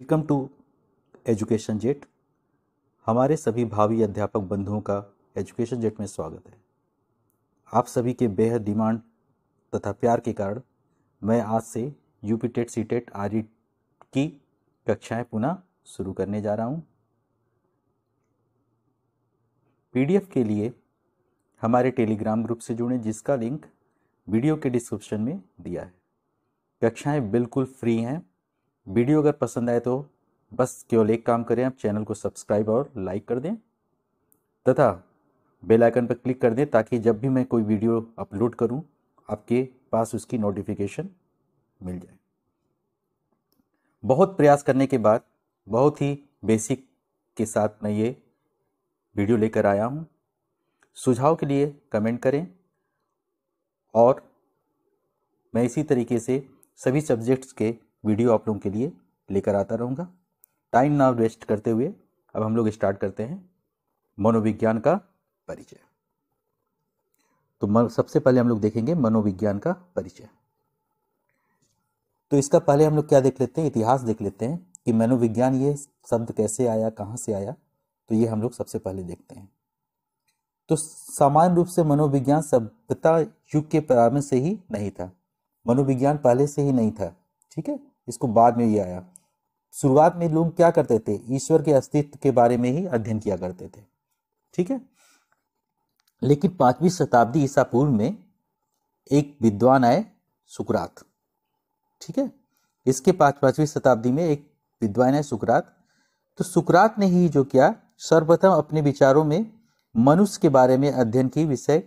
Welcome to education jet हमारे सभी भावी अध्यापक बंधुओं का एजुकेशन जेट में स्वागत है आप सभी के बेहद डिमांड तथा प्यार के कारण मैं आज से यूपी टेट सी टेट आर की कक्षाएं पुनः शुरू करने जा रहा हूं। पीडीएफ के लिए हमारे टेलीग्राम ग्रुप से जुड़े जिसका लिंक वीडियो के डिस्क्रिप्शन में दिया है कक्षाएं बिल्कुल फ्री हैं वीडियो अगर पसंद आए तो बस केवल एक काम करें आप चैनल को सब्सक्राइब और लाइक कर दें तथा बेल आइकन पर क्लिक कर दें ताकि जब भी मैं कोई वीडियो अपलोड करूं आपके पास उसकी नोटिफिकेशन मिल जाए बहुत प्रयास करने के बाद बहुत ही बेसिक के साथ मैं ये वीडियो लेकर आया हूँ सुझाव के लिए कमेंट करें और मैं इसी तरीके से सभी सब्जेक्ट्स के वीडियो आप लोगों के लिए लेकर आता रहूँगा टाइम ना वेस्ट करते हुए अब हम लोग स्टार्ट करते हैं मनोविज्ञान का परिचय तो सबसे पहले हम लोग देखेंगे मनोविज्ञान का परिचय तो इसका पहले हम लोग क्या देख लेते हैं इतिहास देख लेते हैं कि मनोविज्ञान ये शब्द कैसे आया कहाँ से आया तो ये हम लोग सबसे पहले देखते हैं तो सामान्य रूप से मनोविज्ञान सभ्यता युग के प्रारंभ से ही नहीं था मनोविज्ञान पहले से ही नहीं था ठीक है इसको बाद में ये आया शुरुआत में लोग क्या करते थे ईश्वर के अस्तित्व के बारे में ही अध्ययन किया करते थे ठीक है लेकिन पांचवी शताब्दी ईसा पूर्व में एक विद्वान आए सुकरात ठीक है इसके पांच पांचवी शताब्दी में एक विद्वान है सुकरात तो सुकरात ने ही जो किया सर्वप्रथम अपने विचारों में मनुष्य के बारे में अध्ययन की विषय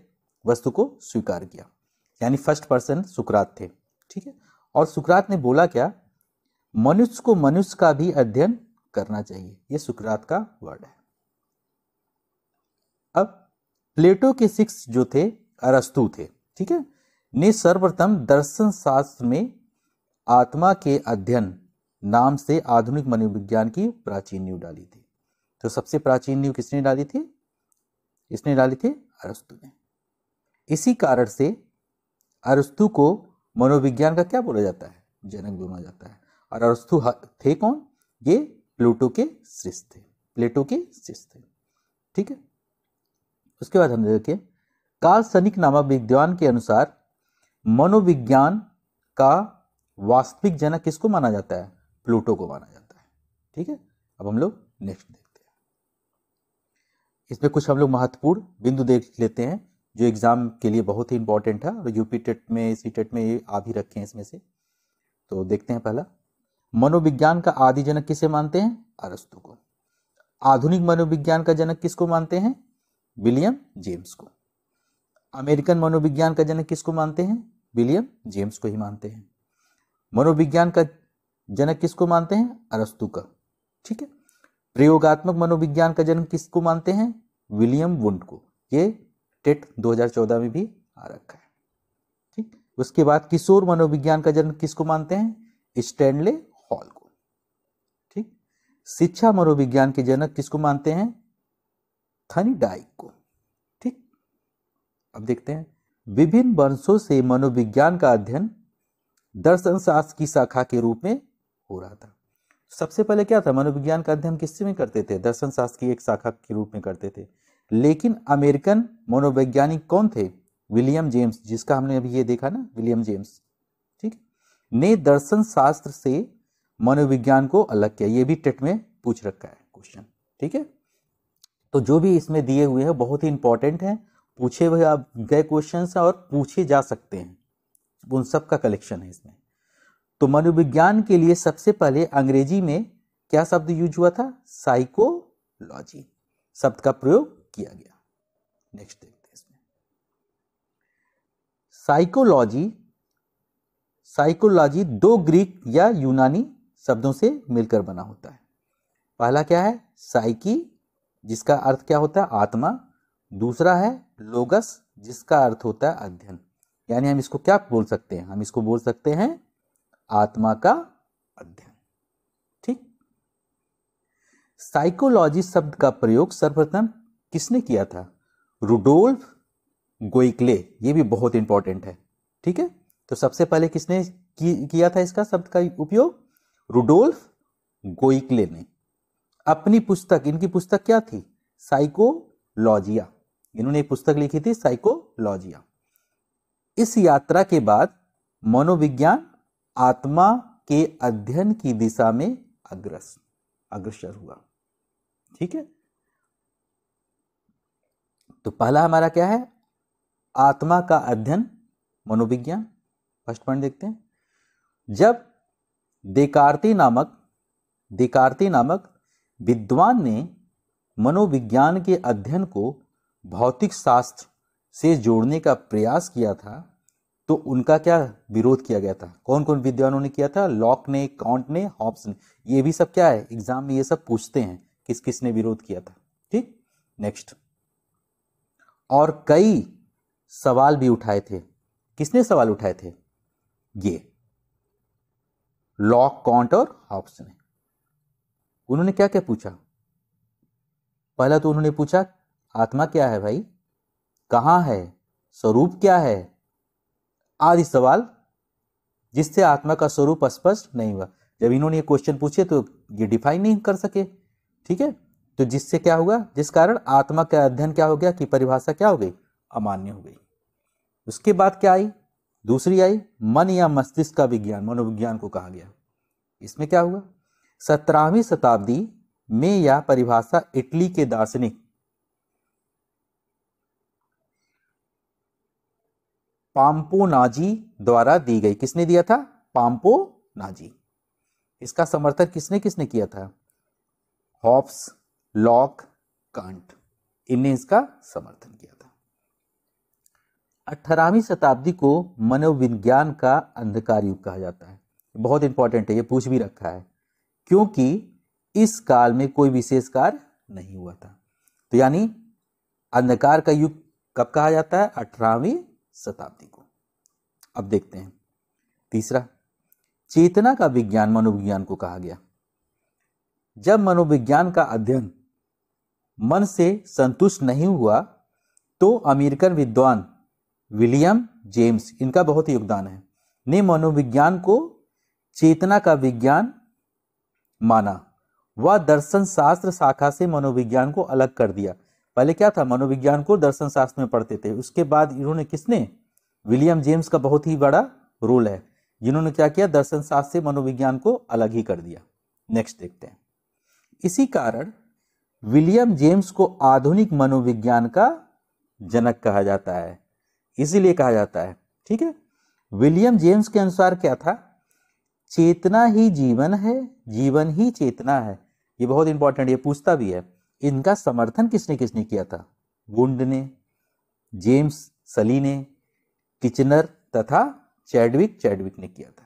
वस्तु को स्वीकार किया यानी फर्स्ट पर्सन सुकरात थे ठीक है और सुकरात ने बोला क्या मनुष्य को मनुष्य का भी अध्ययन करना चाहिए यह सुकरात का वर्ड है अब प्लेटो के शिक्ष जो थे अरस्तु थे ठीक है ने सर्वप्रथम दर्शन शास्त्र में आत्मा के अध्ययन नाम से आधुनिक मनोविज्ञान की प्राचीन नींव डाली थी तो सबसे प्राचीन नींव किसने डाली थी इसने डाली थी अरस्तु ने इसी कारण से अरस्तु को मनोविज्ञान का क्या बोला जाता है जनक बोला जाता है और अरस्तु थे कौन ये प्लूटो के शिष्य थे प्लेटो के शिष्य थे ठीक है उसके बाद हम देखें काल सनिक नामक विद्वान के अनुसार मनोविज्ञान का वास्तविक जनक किसको माना जाता है प्लूटो को माना जाता है ठीक है अब हम लोग नेक्स्ट देखते हैं इसमें कुछ हम लोग महत्वपूर्ण बिंदु देख लेते हैं जो एग्ज़ाम के लिए बहुत ही इंपॉर्टेंट है और यूपी टेट e e में सी टेट e में ये आ भी रखे हैं इसमें से तो देखते हैं पहला मनोविज्ञान का आदि जनक किसे मानते हैं अरस्तु को आधुनिक मनोविज्ञान का जनक किसको मानते हैं विलियम जेम्स को अमेरिकन मनोविज्ञान का जनक किसको मानते हैं विलियम जेम्स को ही मानते हैं मनोविज्ञान का जनक किसको मानते हैं अरस्तु का ठीक है प्रयोगात्मक मनोविज्ञान का जन्म किसको मानते हैं विलियम वुंड को ये टेट 2014 में भी आ रखा है ठीक उसके बाद किशोर मनोविज्ञान का जन्म किसको मानते हैं स्टैंडले हॉल को ठीक शिक्षा मनोविज्ञान के जनक किसको मानते हैं थनी डाइक को ठीक अब देखते हैं विभिन्न वंशों से मनोविज्ञान का अध्ययन दर्शन शास्त्र की शाखा के रूप में हो रहा था सबसे पहले क्या था मनोविज्ञान का अध्ययन किससे में करते थे दर्शन शास्त्र की एक शाखा के रूप में करते थे लेकिन अमेरिकन मनोवैज्ञानिक कौन थे विलियम जेम्स जिसका हमने अभी ये देखा ना विलियम जेम्स ठीक ने दर्शन शास्त्र से मनोविज्ञान को अलग किया ये भी टेट में पूछ रखा है क्वेश्चन ठीक है तो जो भी इसमें दिए हुए हैं बहुत ही इंपॉर्टेंट हैं पूछे हुए आप गए क्वेश्चन और पूछे जा सकते हैं उन सब का कलेक्शन है इसमें तो मनोविज्ञान के लिए सबसे पहले अंग्रेजी में क्या शब्द यूज हुआ था साइकोलॉजी शब्द का प्रयोग किया गया नेक्स्ट देखते हैं इसमें साइकोलॉजी साइकोलॉजी दो ग्रीक या यूनानी शब्दों से मिलकर बना होता है पहला क्या है साइकी जिसका अर्थ क्या होता है आत्मा दूसरा है लोगस जिसका अर्थ होता है अध्ययन यानी हम इसको क्या बोल सकते हैं हम इसको बोल सकते हैं आत्मा का अध्ययन ठीक साइकोलॉजी शब्द का प्रयोग सर्वप्रथम किसने किया था रुडोल्फ गोइकले ये भी बहुत इंपॉर्टेंट है ठीक है तो सबसे पहले किसने की, किया था इसका शब्द का उपयोग रुडोल्फ गोइकले ने अपनी पुस्तक इनकी पुस्तक क्या थी साइकोलॉजिया इन्होंने एक पुस्तक लिखी थी साइकोलॉजिया इस यात्रा के बाद मनोविज्ञान आत्मा के अध्ययन की दिशा में अग्रस अग्रसर हुआ ठीक है तो पहला हमारा क्या है आत्मा का अध्ययन मनोविज्ञान फर्स्ट पॉइंट देखते हैं जब देकार्ती नामक देकार्ती नामक विद्वान ने मनोविज्ञान के अध्ययन को भौतिक शास्त्र से जोड़ने का प्रयास किया था तो उनका क्या विरोध किया गया था कौन कौन विद्वानों ने किया था लॉक ने काउंट ने हॉब्स ने ये भी सब क्या है एग्जाम में ये सब पूछते हैं किस किस ने विरोध किया था ठीक नेक्स्ट और कई सवाल भी उठाए थे किसने सवाल उठाए थे ये लॉक कॉन्ट और हॉब्स ने उन्होंने क्या क्या पूछा पहला तो उन्होंने पूछा आत्मा क्या है भाई कहाँ है स्वरूप क्या है आदि सवाल जिससे आत्मा का स्वरूप स्पष्ट नहीं हुआ जब इन्होंने ये क्वेश्चन पूछे तो ये डिफाइन नहीं कर सके ठीक है तो जिससे क्या हुआ जिस कारण आत्मा का अध्ययन क्या हो गया कि परिभाषा क्या हो गई अमान्य हो गई उसके बाद क्या आई दूसरी आई मन या मस्तिष्क का विज्ञान मनोविज्ञान को कहा गया इसमें क्या हुआ सत्रहवीं शताब्दी में यह परिभाषा इटली के दार्शनिक पाम्पोनाजी द्वारा दी गई किसने दिया था पाम्पोनाजी इसका समर्थन किसने किसने किया था हॉप्स लॉक कांट इनने इसका समर्थन किया था अठारहवीं शताब्दी को मनोविज्ञान का अंधकार युग कहा जाता है बहुत इंपॉर्टेंट है ये पूछ भी रखा है क्योंकि इस काल में कोई विशेष कार्य नहीं हुआ था तो यानी अंधकार का युग कब कहा जाता है अठारहवीं शताब्दी को अब देखते हैं तीसरा चेतना का विज्ञान मनोविज्ञान को कहा गया जब मनोविज्ञान का अध्ययन मन से संतुष्ट नहीं हुआ तो अमेरिकन विद्वान विलियम जेम्स इनका बहुत योगदान है ने मनोविज्ञान को चेतना का विज्ञान माना वह दर्शन शास्त्र शाखा से मनोविज्ञान को अलग कर दिया पहले क्या था मनोविज्ञान को दर्शन शास्त्र में पढ़ते थे उसके बाद इन्होंने किसने विलियम जेम्स का बहुत ही बड़ा रोल है जिन्होंने क्या किया दर्शन शास्त्र से मनोविज्ञान को अलग ही कर दिया नेक्स्ट देखते हैं इसी कारण विलियम जेम्स को आधुनिक मनोविज्ञान का जनक कहा जाता है इसीलिए कहा जाता है ठीक है विलियम जेम्स के अनुसार क्या था चेतना ही जीवन है जीवन ही चेतना है ये बहुत इंपॉर्टेंट ये पूछता भी है इनका समर्थन किसने किसने किया था वुंड ने जेम्स सली ने किचनर तथा चैडविक चैडविक ने किया था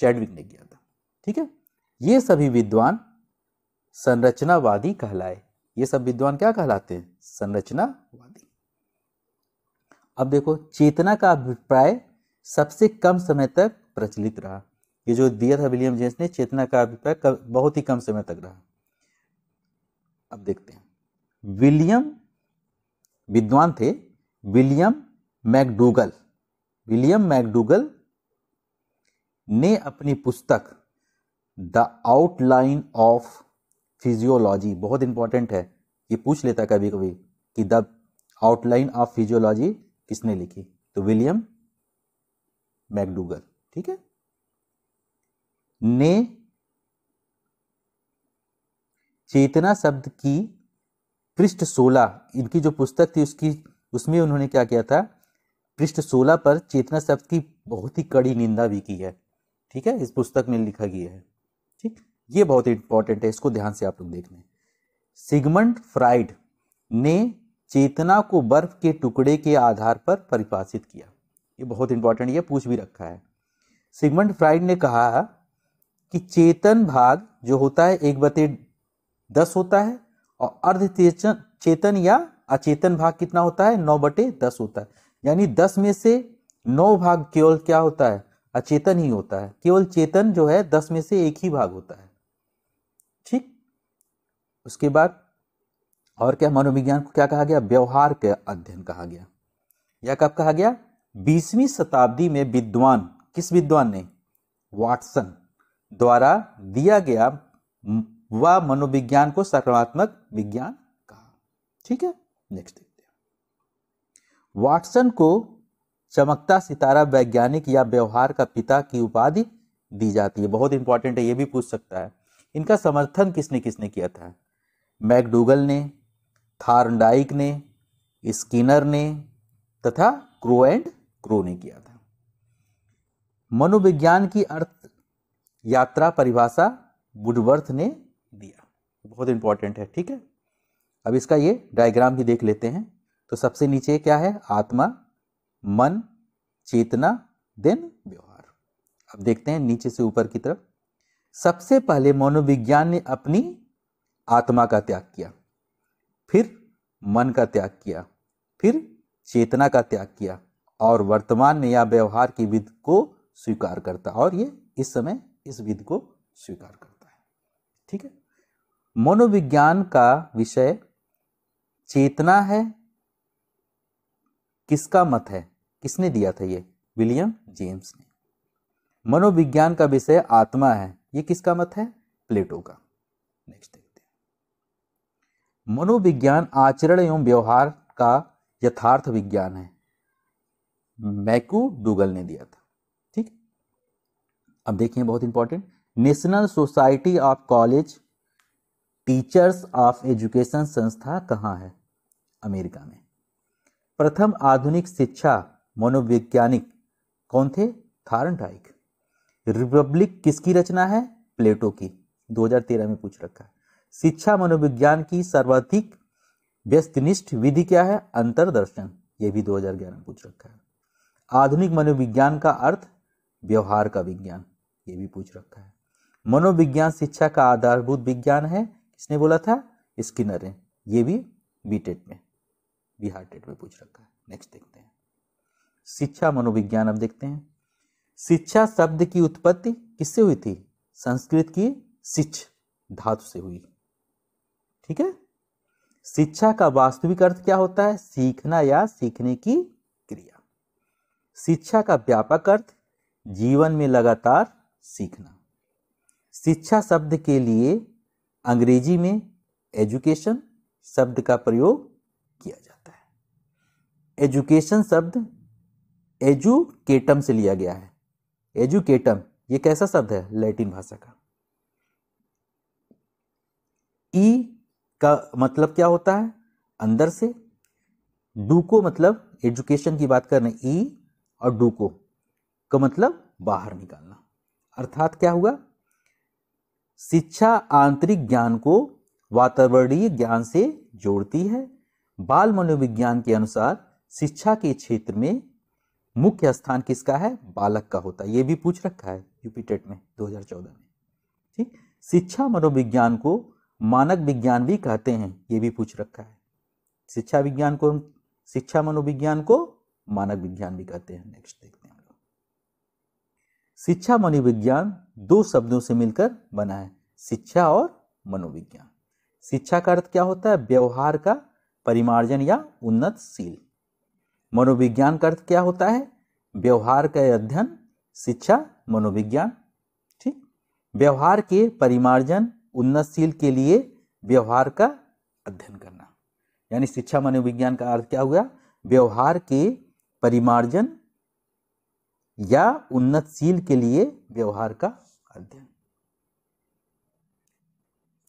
चैडविक ने किया था ठीक है ये सभी विद्वान संरचनावादी कहलाए ये सब विद्वान क्या कहलाते हैं संरचनावादी अब देखो चेतना का अभिप्राय सबसे कम समय तक प्रचलित रहा ये जो दिया था विलियम जेम्स ने चेतना का अभिप्राय बहुत ही कम समय तक रहा अब देखते हैं विलियम विद्वान थे विलियम मैकडूगल विलियम मैकडूगल ने अपनी पुस्तक द आउटलाइन ऑफ फिजियोलॉजी बहुत इंपॉर्टेंट है ये पूछ लेता कभी कभी कि द आउटलाइन ऑफ फिजियोलॉजी किसने लिखी तो विलियम मैकडूगल ठीक है ने चेतना शब्द की पृष्ठ सोलह इनकी जो पुस्तक थी उसकी उसमें उन्होंने क्या किया था पृष्ठ सोलह पर चेतना शब्द की बहुत ही कड़ी निंदा भी की है ठीक है इस पुस्तक में लिखा गया है ठीक ये बहुत इंपॉर्टेंट है इसको ध्यान से आप लोग देख लें सिगमंड फ्राइड ने चेतना को बर्फ के टुकड़े के आधार पर परिभाषित किया ये बहुत इंपॉर्टेंट ये पूछ भी रखा है सिगमंड फ्राइड ने कहा कि चेतन भाग जो होता है एक बते दस होता है और अर्ध चेतन या अचेतन भाग कितना होता है नौ बटे दस होता है यानी दस में से नौ भाग केवल क्या होता है अचेतन ही होता है केवल चेतन जो है दस में से एक ही भाग होता है ठीक उसके बाद और क्या मनोविज्ञान को क्या कहा गया व्यवहार के अध्ययन कहा गया या कब कहा गया बीसवीं शताब्दी में विद्वान किस विद्वान ने वाटसन द्वारा दिया गया वह मनोविज्ञान को सकारात्मक विज्ञान कहा ठीक है नेक्स्ट देखते हैं वाटसन को चमकता सितारा वैज्ञानिक या व्यवहार का पिता की उपाधि दी जाती है बहुत इंपॉर्टेंट है यह भी पूछ सकता है इनका समर्थन किसने किसने किया था मैकडूगल ने थार्नडाइक ने स्किनर ने तथा क्रो एंड क्रो ने किया था मनोविज्ञान की अर्थ यात्रा परिभाषा बुडवर्थ ने दिया बहुत इंपॉर्टेंट है ठीक है अब इसका ये डायग्राम भी देख लेते हैं तो सबसे नीचे क्या है आत्मा मन चेतना देन व्यवहार अब देखते हैं नीचे से ऊपर की तरफ सबसे पहले मनोविज्ञान ने अपनी आत्मा का त्याग किया फिर मन का त्याग किया फिर चेतना का त्याग किया और वर्तमान में यह व्यवहार की विध को स्वीकार करता और ये इस समय इस विधि को स्वीकार करता है ठीक है मनोविज्ञान का विषय चेतना है किसका मत है किसने दिया था ये विलियम जेम्स ने मनोविज्ञान का विषय आत्मा है ये किसका मत है प्लेटो का नेक्स्ट मनोविज्ञान आचरण एवं व्यवहार का यथार्थ विज्ञान है मैकू डूगल ने दिया था ठीक अब देखिए बहुत important national society of college teachers of education संस्था कहाँ है अमेरिका में प्रथम आधुनिक शिक्षा मनोवैज्ञानिक कौन थे थारनटाइक रिपब्लिक किसकी रचना है प्लेटो की 2013 में पूछ रखा है शिक्षा मनोविज्ञान की सर्वाधिक व्यस्तनिष्ठ विधि क्या है अंतरदर्शन ये भी 2011 में पूछ रखा है आधुनिक मनोविज्ञान का अर्थ व्यवहार का विज्ञान ये भी पूछ रखा है मनोविज्ञान शिक्षा का आधारभूत विज्ञान है किसने बोला था स्किनर ने ये भी बीटेट में बिहार टेट में पूछ रखा है नेक्स्ट देखते हैं शिक्षा मनोविज्ञान अब देखते हैं शिक्षा शब्द की उत्पत्ति किससे हुई थी संस्कृत की शिक्ष धातु से हुई ठीक है शिक्षा का वास्तविक अर्थ क्या होता है सीखना या सीखने की क्रिया शिक्षा का व्यापक अर्थ जीवन में लगातार सीखना शिक्षा शब्द के लिए अंग्रेजी में एजुकेशन शब्द का प्रयोग किया जाता है एजुकेशन शब्द एजुकेटम से लिया गया है एजुकेटम ये कैसा शब्द है लैटिन भाषा का ई का मतलब क्या होता है अंदर से डूको मतलब एजुकेशन की बात कर रहे हैं ई और डूको का मतलब बाहर निकालना अर्थात क्या हुआ शिक्षा आंतरिक ज्ञान को वातावरणीय ज्ञान से जोड़ती है बाल मनोविज्ञान के अनुसार शिक्षा के क्षेत्र में मुख्य स्थान किसका है बालक का होता है ये भी पूछ रखा है यूपीटेट में 2014 में ठीक शिक्षा मनोविज्ञान को मानक विज्ञान भी कहते हैं ये भी पूछ रखा है शिक्षा विज्ञान को शिक्षा मनोविज्ञान को मानक विज्ञान भी कहते हैं नेक्स्ट देखते हैं शिक्षा मनोविज्ञान दो शब्दों से मिलकर बना है शिक्षा और मनोविज्ञान शिक्षा का अर्थ क्या होता है व्यवहार का परिमार्जन या उन्नतशील मनोविज्ञान का अर्थ क्या होता है व्यवहार का अध्ययन शिक्षा मनोविज्ञान ठीक व्यवहार के परिमार्जन उन्नतशील के लिए व्यवहार का अध्ययन करना यानी शिक्षा मनोविज्ञान का अर्थ क्या हुआ व्यवहार के परिमार्जन या उन्नतशील के लिए व्यवहार का अध्ययन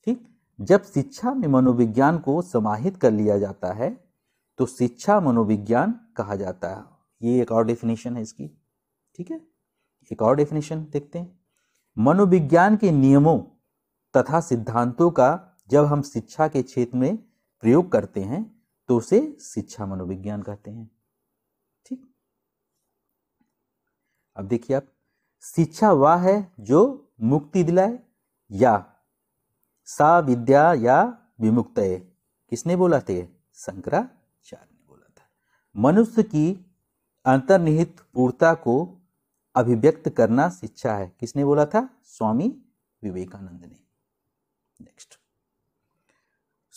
ठीक जब शिक्षा में मनोविज्ञान को समाहित कर लिया जाता है तो शिक्षा मनोविज्ञान कहा जाता है ये एक और डेफिनेशन है इसकी ठीक है एक और डेफिनेशन देखते हैं मनोविज्ञान के नियमों तथा सिद्धांतों का जब हम शिक्षा के क्षेत्र में प्रयोग करते हैं तो उसे शिक्षा मनोविज्ञान कहते हैं ठीक अब देखिए आप शिक्षा वह है जो मुक्ति दिलाए या सा विद्या या विमुक्त किसने बोला थे शंकराचार्य ने बोला था मनुष्य की अंतर्निहित पूर्णता को अभिव्यक्त करना शिक्षा है किसने बोला था स्वामी विवेकानंद ने नेक्स्ट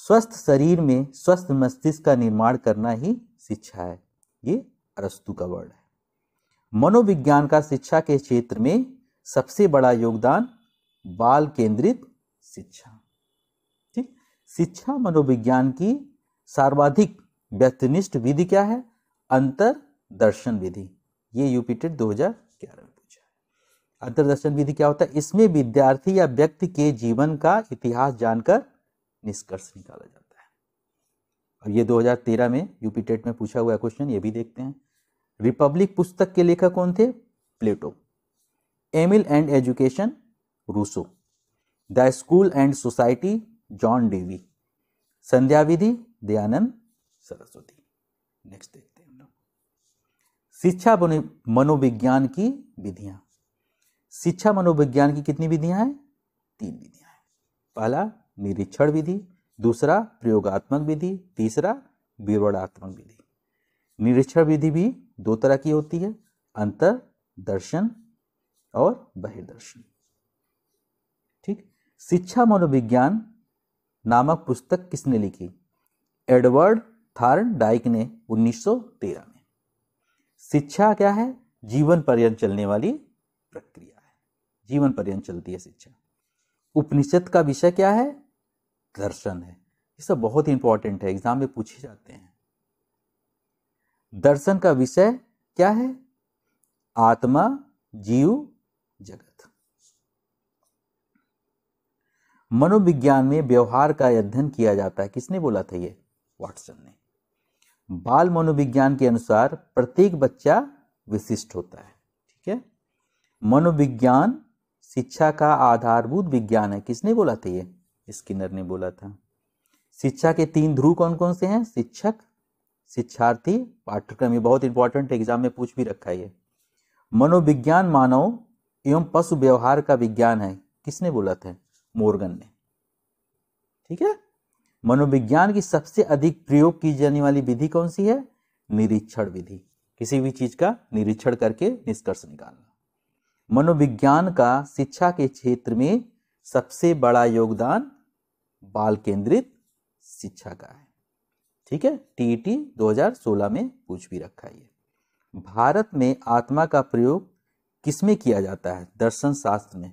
स्वस्थ शरीर में स्वस्थ मस्तिष्क का निर्माण करना ही शिक्षा है ये अरस्तु का वर्ड है मनोविज्ञान का शिक्षा के क्षेत्र में सबसे बड़ा योगदान बाल केंद्रित शिक्षा ठीक शिक्षा मनोविज्ञान की सर्वाधिक व्यक्तिनिष्ठ विधि क्या है अंतर दर्शन विधि ये यूपीटेड 2011 में अंतर्दर्शन विधि क्या होता है इसमें विद्यार्थी या व्यक्ति के जीवन का इतिहास जानकर निष्कर्ष निकाला जाता है और ये 2013 में यूपी टेट में पूछा हुआ क्वेश्चन ये भी देखते हैं रिपब्लिक पुस्तक के लेखक कौन थे Plato Emile and education Rousseau the school and society John Dewey संध्या विधि दयानंद सरस्वती नेक्स्ट देखते हैं हम लोग शिक्षा मनोविज्ञान की विधियां शिक्षा मनोविज्ञान की कितनी विधियां हैं तीन विधियां हैं पहला निरीक्षण विधि दूसरा प्रयोगात्मक विधि तीसरा विवरणात्मक विधि निरीक्षण विधि भी दो तरह की होती है अंतर दर्शन और बहिर्दर्शन ठीक शिक्षा मनोविज्ञान नामक पुस्तक किसने लिखी एडवर्ड थार्न डाइक ने 1913 में शिक्षा क्या है जीवन पर्यंत चलने वाली प्रक्रिया जीवन पर्यंत चलती है शिक्षा उपनिषद का विषय क्या है दर्शन है ये सब बहुत ही इंपॉर्टेंट है एग्जाम में पूछे जाते हैं दर्शन का विषय क्या है आत्मा जीव जगत मनोविज्ञान में व्यवहार का अध्ययन किया जाता है किसने बोला था ये वाटसन ने बाल मनोविज्ञान के अनुसार प्रत्येक बच्चा विशिष्ट होता है ठीक है मनोविज्ञान शिक्षा का आधारभूत विज्ञान है किसने बोला था ये स्किनर ने बोला था शिक्षा के तीन ध्रुव कौन कौन से हैं शिक्षक शिक्षार्थी पाठ्यक्रम ये बहुत इंपॉर्टेंट एग्जाम में पूछ भी रखा है ये मनोविज्ञान मानव एवं पशु व्यवहार का विज्ञान है किसने बोला था मोर्गन ने ठीक है मनोविज्ञान की सबसे अधिक प्रयोग की जाने वाली विधि कौन सी है निरीक्षण विधि किसी भी चीज का निरीक्षण करके निष्कर्ष निकालना मनोविज्ञान का शिक्षा के क्षेत्र में सबसे बड़ा योगदान बाल केंद्रित शिक्षा का है ठीक है टीईटी 2016 e में पूछ भी रखा है भारत में आत्मा का प्रयोग किसमें किया जाता है दर्शन शास्त्र में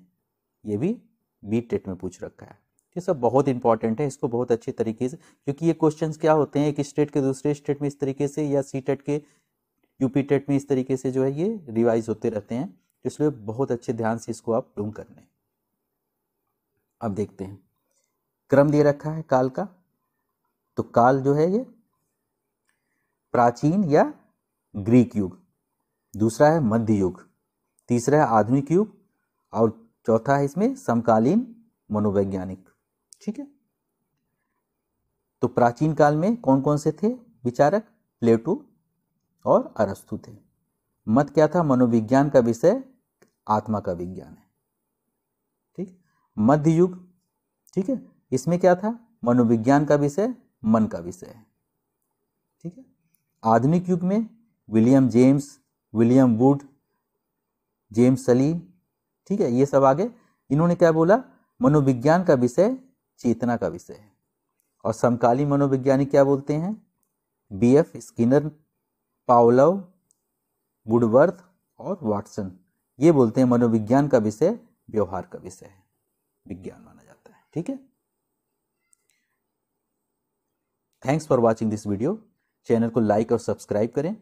ये भी बी टेट में पूछ रखा है ये सब बहुत इंपॉर्टेंट है इसको बहुत अच्छे तरीके से क्योंकि ये क्वेश्चंस क्या होते हैं एक स्टेट के दूसरे स्टेट में इस तरीके से या सी टेट के यूपी टेट में इस तरीके से जो है ये रिवाइज होते रहते हैं इसलिए बहुत अच्छे ध्यान से इसको आप प्रूम कर लें अब देखते हैं क्रम दे रखा है काल का तो काल जो है ये प्राचीन या ग्रीक युग दूसरा है मध्य युग तीसरा है आधुनिक युग और चौथा है इसमें समकालीन मनोवैज्ञानिक ठीक है तो प्राचीन काल में कौन कौन से थे विचारक प्लेटो और अरस्तु थे मत क्या था मनोविज्ञान का विषय आत्मा का विज्ञान है ठीक मध्य युग ठीक है इसमें क्या था मनोविज्ञान का विषय मन का विषय है ठीक है आधुनिक युग में William James William Wood James Salim ठीक है ये सब आगे इन्होंने क्या बोला मनोविज्ञान का विषय चेतना का विषय है और समकालीन मनोविज्ञानी क्या बोलते हैं B F Skinner Pavlov Woodworth और वाटसन ये बोलते हैं मनोविज्ञान का विषय व्यवहार का विषय है विज्ञान माना जाता है ठीक है thanks for watching this video channel को लाइक और सब्सक्राइब करें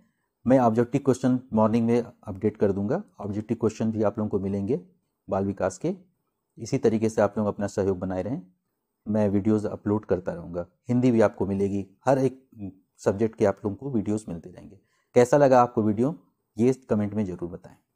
मैं ऑब्जेक्टिव क्वेश्चन मॉर्निंग में अपडेट कर दूंगा ऑब्जेक्टिव क्वेश्चन भी आप लोगों को मिलेंगे बाल विकास के इसी तरीके से आप लोग अपना सहयोग बनाए रहें मैं वीडियोस अपलोड करता रहूँगा हिंदी भी आपको मिलेगी हर एक सब्जेक्ट के आप लोगों को वीडियोस मिलते रहेंगे कैसा लगा आपको वीडियो ये कमेंट में ज़रूर बताएं